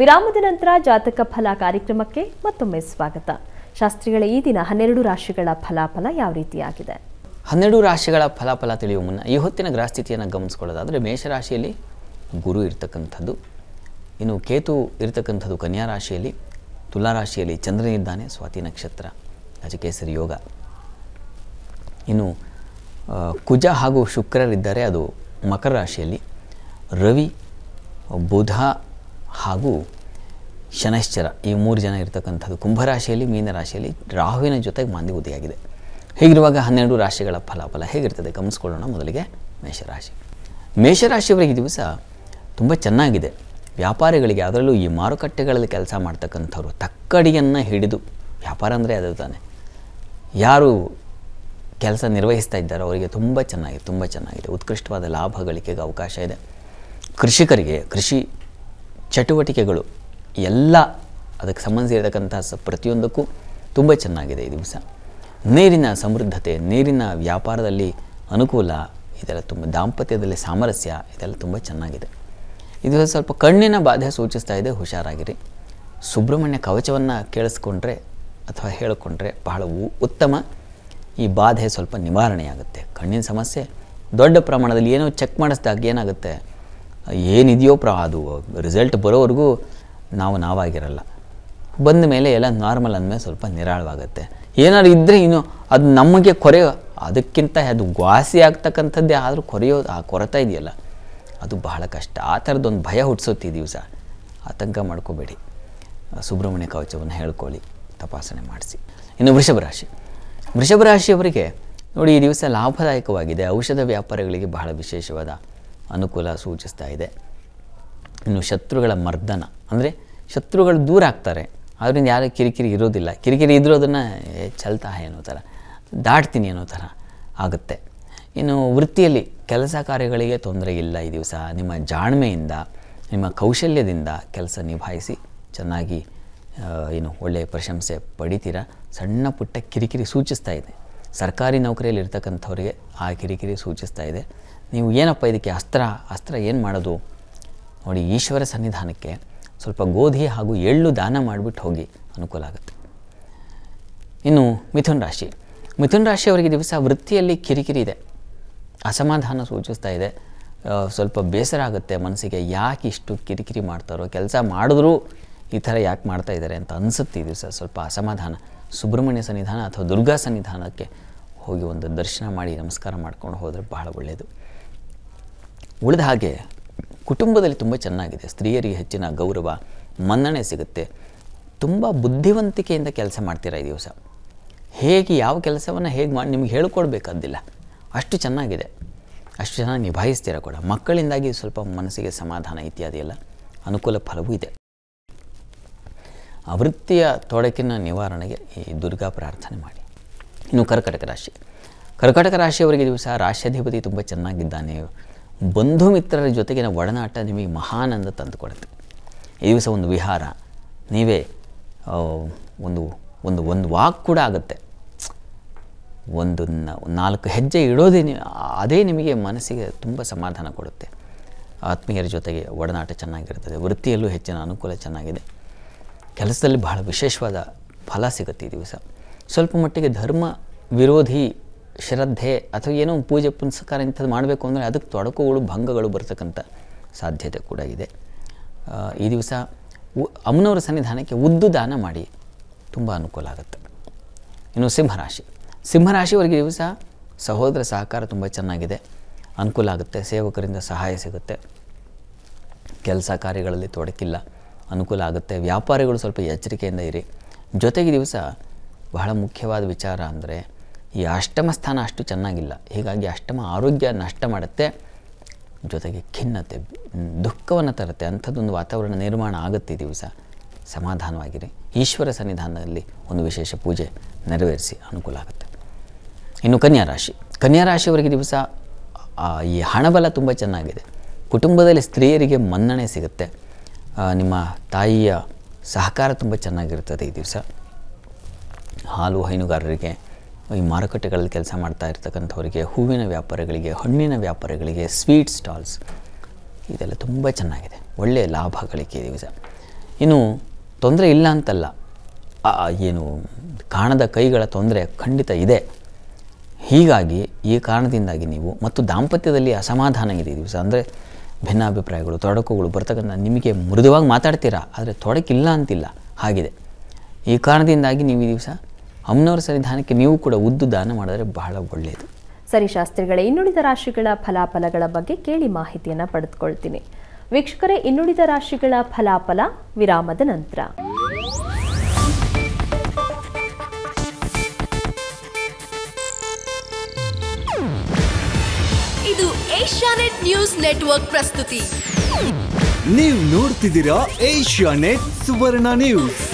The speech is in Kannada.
ವಿರಾಮದ ನಂತರ ಜಾತಕ ಫಲ ಕಾರ್ಯಕ್ರಮಕ್ಕೆ ಮತ್ತೊಮ್ಮೆ ಸ್ವಾಗತ ಶಾಸ್ತ್ರಿಗಳ ಈ ದಿನ ಹನ್ನೆರಡು ರಾಶಿಗಳ ಫಲಾಫಲ ಯಾವ ರೀತಿಯಾಗಿದೆ ಹನ್ನೆರಡು ರಾಶಿಗಳ ಫಲಾಫಲ ತಿಳಿಯುವ ಮುನ್ನ ಈ ಹೊತ್ತಿನ ಗ್ರಹಸ್ಥಿತಿಯನ್ನು ಗಮನಿಸ್ಕೊಳ್ಳೋದಾದರೆ ಮೇಷರಾಶಿಯಲ್ಲಿ ಗುರು ಇರ್ತಕ್ಕಂಥದ್ದು ಇನ್ನು ಕೇತು ಇರತಕ್ಕಂಥದ್ದು ಕನ್ಯಾ ರಾಶಿಯಲ್ಲಿ ತುಲಾರಾಶಿಯಲ್ಲಿ ಚಂದ್ರನಿದ್ದಾನೆ ಸ್ವಾತಿ ನಕ್ಷತ್ರ ರಾಜಕೇಸರಿ ಯೋಗ ಇನ್ನು ಕುಜ ಹಾಗೂ ಶುಕ್ರರಿದ್ದಾರೆ ಅದು ಮಕರ ರಾಶಿಯಲ್ಲಿ ರವಿ ಬುಧ ಹಾಗೂ ಶನಶ್ಚರ ಈ ಮೂರು ಜನ ಇರತಕ್ಕಂಥದ್ದು ಕುಂಭರಾಶಿಯಲ್ಲಿ ಮೀನರಾಶಿಯಲ್ಲಿ ರಾಹುವಿನ ಜೊತೆಗೆ ಮಾಂದಿ ಉದಿಯಾಗಿದೆ ಹೀಗಿರುವಾಗ ಹನ್ನೆರಡು ರಾಶಿಗಳ ಫಲಾಫಲ ಹೇಗಿರ್ತದೆ ಗಮನಿಸ್ಕೊಳ್ಳೋಣ ಮೊದಲಿಗೆ ಮೇಷರಾಶಿ ಮೇಷರಾಶಿಯವರಿಗೆ ದಿವಸ ತುಂಬ ಚೆನ್ನಾಗಿದೆ ವ್ಯಾಪಾರಿಗಳಿಗೆ ಅದರಲ್ಲೂ ಈ ಮಾರುಕಟ್ಟೆಗಳಲ್ಲಿ ಕೆಲಸ ಮಾಡ್ತಕ್ಕಂಥವ್ರು ತಕ್ಕಡಿಯನ್ನು ಹಿಡಿದು ವ್ಯಾಪಾರ ಅಂದರೆ ಅದು ತಾನೆ ಯಾರು ಕೆಲಸ ನಿರ್ವಹಿಸ್ತಾ ಇದ್ದಾರೋ ಅವರಿಗೆ ತುಂಬ ಚೆನ್ನಾಗಿದೆ ತುಂಬ ಚೆನ್ನಾಗಿದೆ ಉತ್ಕೃಷ್ಟವಾದ ಲಾಭ ಗಳಿಕೆಗೆ ಅವಕಾಶ ಇದೆ ಕೃಷಿಕರಿಗೆ ಕೃಷಿ ಚಟುವಟಿಕೆಗಳು ಎಲ್ಲ ಅದಕ್ಕೆ ಸಂಬಂಧಿಸಿರತಕ್ಕಂಥ ಪ್ರತಿಯೊಂದಕ್ಕೂ ತುಂಬ ಚೆನ್ನಾಗಿದೆ ಈ ದಿವಸ ನೀರಿನ ಸಮೃದ್ಧತೆ ನೀರಿನ ವ್ಯಾಪಾರದಲ್ಲಿ ಅನುಕೂಲ ಇದೆಲ್ಲ ತುಂಬ ದಾಂಪತ್ಯದಲ್ಲಿ ಸಾಮರಸ್ಯ ಇದೆಲ್ಲ ತುಂಬ ಚೆನ್ನಾಗಿದೆ ಇದು ಸ್ವಲ್ಪ ಕಣ್ಣಿನ ಬಾಧೆ ಸೂಚಿಸ್ತಾ ಇದೆ ಹುಷಾರಾಗಿರಿ ಸುಬ್ರಹ್ಮಣ್ಯ ಕವಚವನ್ನು ಕೇಳಿಸ್ಕೊಂಡ್ರೆ ಅಥವಾ ಹೇಳಿಕೊಂಡ್ರೆ ಬಹಳ ಉತ್ತಮ ಈ ಬಾಧೆ ಸ್ವಲ್ಪ ನಿವಾರಣೆಯಾಗುತ್ತೆ ಕಣ್ಣಿನ ಸಮಸ್ಯೆ ದೊಡ್ಡ ಪ್ರಮಾಣದಲ್ಲಿ ಏನೋ ಚೆಕ್ ಮಾಡಿಸಿದಾಗ ಏನಾಗುತ್ತೆ ಏನಿದೆಯೋ ಪ್ರ ಅದು ರಿಸಲ್ಟ್ ಬರೋವರೆಗೂ ನಾವು ನಾವಾಗಿರಲ್ಲ ಬಂದ ಮೇಲೆ ಎಲ್ಲ ನಾರ್ಮಲ್ ಅಂದಮೇಲೆ ಸ್ವಲ್ಪ ನಿರಾಳವಾಗುತ್ತೆ ಏನಾದ್ರು ಇದ್ದರೆ ಇನ್ನು ಅದು ನಮಗೆ ಕೊರೆಯೋ ಅದಕ್ಕಿಂತ ಅದು ಗ್ವಾಸಿ ಆಗ್ತಕ್ಕಂಥದ್ದೇ ಆದರೂ ಕೊರೆಯೋ ಆ ಕೊರತಾ ಇದೆಯಲ್ಲ ಅದು ಬಹಳ ಕಷ್ಟ ಆ ಥರದ್ದೊಂದು ಭಯ ಹುಟ್ಟಿಸುತ್ತೆ ಈ ದಿವಸ ಆತಂಕ ಮಾಡ್ಕೋಬೇಡಿ ಸುಬ್ರಹ್ಮಣ್ಯ ಕವಚವನ್ನು ಹೇಳ್ಕೊಳ್ಳಿ ತಪಾಸಣೆ ಮಾಡಿಸಿ ಇನ್ನು ವೃಷಭ ರಾಶಿ ವೃಷಭ ರಾಶಿಯವರಿಗೆ ನೋಡಿ ಈ ದಿವಸ ಲಾಭದಾಯಕವಾಗಿದೆ ಔಷಧ ವ್ಯಾಪಾರಗಳಿಗೆ ಬಹಳ ವಿಶೇಷವಾದ ಅನುಕೂಲ ಸೂಚಿಸ್ತಾ ಇದೆ ಇನ್ನು ಶತ್ರುಗಳ ಮರ್ದನ ಅಂದರೆ ಶತ್ರುಗಳು ದೂರ ಆಗ್ತಾರೆ ಆದ್ದರಿಂದ ಯಾರೂ ಕಿರಿಕಿರಿ ಇರೋದಿಲ್ಲ ಕಿರಿಕಿರಿ ಇದ್ದರೂ ಅದನ್ನು ಚಲ್ತಾ ಏನೋ ಥರ ದಾಟ್ತೀನಿ ಅನ್ನೋ ಥರ ಆಗುತ್ತೆ ಇನ್ನು ವೃತ್ತಿಯಲ್ಲಿ ಕೆಲಸ ಕಾರ್ಯಗಳಿಗೆ ತೊಂದರೆ ಇಲ್ಲ ಈ ದಿವಸ ನಿಮ್ಮ ಜಾಣ್ಮೆಯಿಂದ ನಿಮ್ಮ ಕೌಶಲ್ಯದಿಂದ ಕೆಲಸ ನಿಭಾಯಿಸಿ ಚೆನ್ನಾಗಿ ಏನು ಒಳ್ಳೆಯ ಪ್ರಶಂಸೆ ಪಡಿತೀರ ಸಣ್ಣ ಪುಟ್ಟ ಕಿರಿಕಿರಿ ಸೂಚಿಸ್ತಾ ಇದೆ ಸರ್ಕಾರಿ ನೌಕರಿಯಲ್ಲಿ ಇರ್ತಕ್ಕಂಥವ್ರಿಗೆ ಆ ಕಿರಿಕಿರಿ ಸೂಚಿಸ್ತಾ ಇದೆ ನೀವು ಏನಪ್ಪ ಇದಕ್ಕೆ ಅಸ್ತ್ರ ಅಸ್ತ್ರ ಏನು ಮಾಡೋದು ನೋಡಿ ಈಶ್ವರ ಸನ್ನಿಧಾನಕ್ಕೆ ಸ್ವಲ್ಪ ಗೋಧಿ ಹಾಗೂ ಎಳ್ಳು ದಾನ ಮಾಡಿಬಿಟ್ಟು ಹೋಗಿ ಅನುಕೂಲ ಆಗುತ್ತೆ ಇನ್ನು ಮಿಥುನ್ ರಾಶಿ ಮಿಥುನ್ ರಾಶಿಯವರಿಗೆ ದಿವಸ ವೃತ್ತಿಯಲ್ಲಿ ಕಿರಿಕಿರಿ ಇದೆ ಅಸಮಾಧಾನ ಸೂಚಿಸ್ತಾ ಇದೆ ಸ್ವಲ್ಪ ಬೇಸರ ಆಗುತ್ತೆ ಮನಸ್ಸಿಗೆ ಯಾಕೆ ಇಷ್ಟು ಕಿರಿಕಿರಿ ಮಾಡ್ತಾರೋ ಕೆಲಸ ಮಾಡಿದ್ರೂ ಈ ಥರ ಯಾಕೆ ಮಾಡ್ತಾ ಇದ್ದಾರೆ ಅಂತ ಅನಿಸುತ್ತೆ ದಿವಸ ಸ್ವಲ್ಪ ಅಸಮಾಧಾನ ಸುಬ್ರಹ್ಮಣ್ಯ ಸನ್ನಿಧಾನ ಅಥವಾ ದುರ್ಗಾ ಸನ್ನಿಧಾನಕ್ಕೆ ಹೋಗಿ ಒಂದು ದರ್ಶನ ಮಾಡಿ ನಮಸ್ಕಾರ ಮಾಡ್ಕೊಂಡು ಹೋದರೆ ಬಹಳ ಒಳ್ಳೆಯದು ಉಳಿದ ಹಾಗೆ ಕುಟುಂಬದಲ್ಲಿ ತುಂಬ ಚೆನ್ನಾಗಿದೆ ಸ್ತ್ರೀಯರಿಗೆ ಹೆಚ್ಚಿನ ಗೌರವ ಮನ್ನಣೆ ಸಿಗುತ್ತೆ ತುಂಬ ಬುದ್ಧಿವಂತಿಕೆಯಿಂದ ಕೆಲಸ ಮಾಡ್ತೀರಾ ಈ ದಿವಸ ಹೇಗೆ ಯಾವ ಕೆಲಸವನ್ನು ಹೇಗೆ ಮಾಡಿ ನಿಮ್ಗೆ ಹೇಳ್ಕೊಡ್ಬೇಕಾದ್ದಿಲ್ಲ ಅಷ್ಟು ಚೆನ್ನಾಗಿದೆ ಅಷ್ಟು ಚೆನ್ನಾಗಿ ನಿಭಾಯಿಸ್ತೀರ ಕೂಡ ಮಕ್ಕಳಿಂದಾಗಿ ಸ್ವಲ್ಪ ಮನಸ್ಸಿಗೆ ಸಮಾಧಾನ ಇತ್ಯಾದಿ ಎಲ್ಲ ಅನುಕೂಲ ಫಲವೂ ಇದೆ ಆವೃತ್ತಿಯ ತೊಡಕಿನ ನಿವಾರಣೆಗೆ ಈ ದುರ್ಗಾ ಪ್ರಾರ್ಥನೆ ಮಾಡಿ ಇನ್ನು ಕರ್ಕಟಕ ರಾಶಿ ಕರ್ಕಟಕ ರಾಶಿಯವರಿಗೆ ದಿವಸ ರಾಶ್ಯಾಧಿಪತಿ ತುಂಬ ಚೆನ್ನಾಗಿದ್ದಾನೆ ಬಂಧು ಮಿತ್ರರ ಜೊತೆಗಿನ ಒಡನಾಟ ನಿಮಗೆ ಮಹಾನಂದ ತಂದುಕೊಡುತ್ತೆ ಈ ದಿವಸ ಒಂದು ವಿಹಾರ ನೀವೇ ಒಂದು ಒಂದು ಒಂದು ವಾಕ್ ಕೂಡ ಆಗುತ್ತೆ ಒಂದು ನಾಲ್ಕು ಹೆಜ್ಜೆ ಇಡೋದೇ ಅದೇ ನಿಮಗೆ ಮನಸ್ಸಿಗೆ ತುಂಬ ಸಮಾಧಾನ ಕೊಡುತ್ತೆ ಆತ್ಮೀಯರ ಜೊತೆಗೆ ಒಡನಾಟ ಚೆನ್ನಾಗಿರ್ತದೆ ವೃತ್ತಿಯಲ್ಲೂ ಹೆಚ್ಚಿನ ಅನುಕೂಲ ಚೆನ್ನಾಗಿದೆ ಕೆಲಸದಲ್ಲಿ ಬಹಳ ವಿಶೇಷವಾದ ಫಲ ಸಿಗುತ್ತೆ ಈ ದಿವಸ ಸ್ವಲ್ಪ ಮಟ್ಟಿಗೆ ಧರ್ಮ ವಿರೋಧಿ ಶ್ರದ್ಧೆ ಅಥವಾ ಏನೋ ಪೂಜೆ ಪುನಸ್ಕಾರ ಇಂಥದ್ದು ಮಾಡಬೇಕು ಅಂದರೆ ಅದಕ್ಕೆ ತೊಡಕುಗಳು ಭಂಗಗಳು ಬರ್ತಕ್ಕಂಥ ಸಾಧ್ಯತೆ ಕೂಡ ಇದೆ ಈ ದಿವಸ ಅಮ್ಮನವರ ಸನ್ನಿಧಾನಕ್ಕೆ ಉದ್ದು ದಾನ ಮಾಡಿ ತುಂಬ ಅನುಕೂಲ ಆಗುತ್ತೆ ಇನ್ನು ಸಿಂಹರಾಶಿ ಸಿಂಹರಾಶಿಯವರಿಗೆ ದಿವಸ ಸಹೋದರ ಸಹಕಾರ ತುಂಬ ಚೆನ್ನಾಗಿದೆ ಅನುಕೂಲ ಆಗುತ್ತೆ ಸೇವಕರಿಂದ ಸಹಾಯ ಸಿಗುತ್ತೆ ಕೆಲಸ ಕಾರ್ಯಗಳಲ್ಲಿ ತೊಡಕಿಲ್ಲ ಅನುಕೂಲ ಆಗುತ್ತೆ ವ್ಯಾಪಾರಿಗಳು ಸ್ವಲ್ಪ ಎಚ್ಚರಿಕೆಯಿಂದ ಇರಿ ಜೊತೆಗೆ ದಿವಸ ಬಹಳ ಮುಖ್ಯವಾದ ವಿಚಾರ ಅಂದರೆ ಈ ಅಷ್ಟಮ ಸ್ಥಾನ ಅಷ್ಟು ಚೆನ್ನಾಗಿಲ್ಲ ಹೀಗಾಗಿ ಅಷ್ಟಮ ಆರೋಗ್ಯ ನಷ್ಟ ಮಾಡುತ್ತೆ ಜೊತೆಗೆ ಖಿನ್ನತೆ ದುಃಖವನ್ನು ತರುತ್ತೆ ಅಂಥದ್ದೊಂದು ವಾತಾವರಣ ನಿರ್ಮಾಣ ಆಗುತ್ತೆ ದಿವಸ ಸಮಾಧಾನವಾಗಿರಿ ಈಶ್ವರ ಸನ್ನಿಧಾನದಲ್ಲಿ ಒಂದು ವಿಶೇಷ ಪೂಜೆ ನೆರವೇರಿಸಿ ಅನುಕೂಲ ಆಗುತ್ತೆ ಇನ್ನು ಕನ್ಯಾ ರಾಶಿ ಕನ್ಯಾ ರಾಶಿಯವರಿಗೆ ದಿವಸ ಈ ಹಣಬಲ ತುಂಬ ಚೆನ್ನಾಗಿದೆ ಕುಟುಂಬದಲ್ಲಿ ಸ್ತ್ರೀಯರಿಗೆ ಮನ್ನಣೆ ಸಿಗುತ್ತೆ ನಿಮ್ಮ ತಾಯಿಯ ಸಹಕಾರ ತುಂಬ ಚೆನ್ನಾಗಿರುತ್ತದೆ ಈ ದಿವಸ ಹಾಲು ಹೈನುಗಾರರಿಗೆ ಈ ಮಾರುಕಟ್ಟೆಗಳಲ್ಲಿ ಕೆಲಸ ಮಾಡ್ತಾ ಇರ್ತಕ್ಕಂಥವರಿಗೆ ಹೂವಿನ ವ್ಯಾಪಾರಿಗಳಿಗೆ ಹಣ್ಣಿನ ವ್ಯಾಪಾರಿಗಳಿಗೆ ಸ್ವೀಟ್ ಸ್ಟಾಲ್ಸ್ ಇದೆಲ್ಲ ತುಂಬ ಚೆನ್ನಾಗಿದೆ ಒಳ್ಳೆಯ ಲಾಭಗಳಿಕೆ ದಿವಸ ಇನ್ನು ತೊಂದರೆ ಇಲ್ಲ ಅಂತಲ್ಲ ಏನು ಕಾಣದ ಕೈಗಳ ತೊಂದರೆ ಖಂಡಿತ ಇದೆ ಹೀಗಾಗಿ ಈ ಕಾರಣದಿಂದಾಗಿ ನೀವು ಮತ್ತು ದಾಂಪತ್ಯದಲ್ಲಿ ಅಸಮಾಧಾನ ಇದೆ ದಿವಸ ಅಂದರೆ ಭಿನ್ನಾಭಿಪ್ರಾಯಗಳು ತೊಡಕುಗಳು ಬರ್ತಕ್ಕಂಥ ನಿಮಗೆ ಮೃದುವಾಗಿ ಮಾತಾಡ್ತೀರಾ ಆದರೆ ತೊಡಕಿಲ್ಲ ಅಂತಿಲ್ಲ ಹಾಗಿದೆ ಈ ಕಾರಣದಿಂದಾಗಿ ನೀವು ಈ ದಿವಸ ಅಮ್ಮನವರ ಸನ್ನಿಧಾನಕ್ಕೆ ನೀವು ಕೂಡ ಉದ್ದು ದಾನ ಮಾಡಿದ್ರೆ ಬಹಳ ಒಳ್ಳೆಯದು ಸರಿ ಶಾಸ್ತ್ರಿಗಳೇ ಇನ್ನುಳಿದ ರಾಶಿಗಳ ಫಲಾಫಲಗಳ ಬಗ್ಗೆ ಕೇಳಿ ಮಾಹಿತಿಯನ್ನು ಪಡೆದುಕೊಳ್ತೀನಿ ವೀಕ್ಷಕರೇ ಇನ್ನುಳಿದ ರಾಶಿಗಳ ಫಲಾಫಲ ವಿರಾಮದ ನಂತರ ಇದು ಏಷ್ಯಾನೆಟ್ ನ್ಯೂಸ್ ನೆಟ್ವರ್ಕ್ ಪ್ರಸ್ತುತಿ ನೀವು ನೋಡ್ತಿದ್ದೀರಾ ಏಷ್ಯಾನೆಟ್ ಸುವರ್ಣ ನ್ಯೂಸ್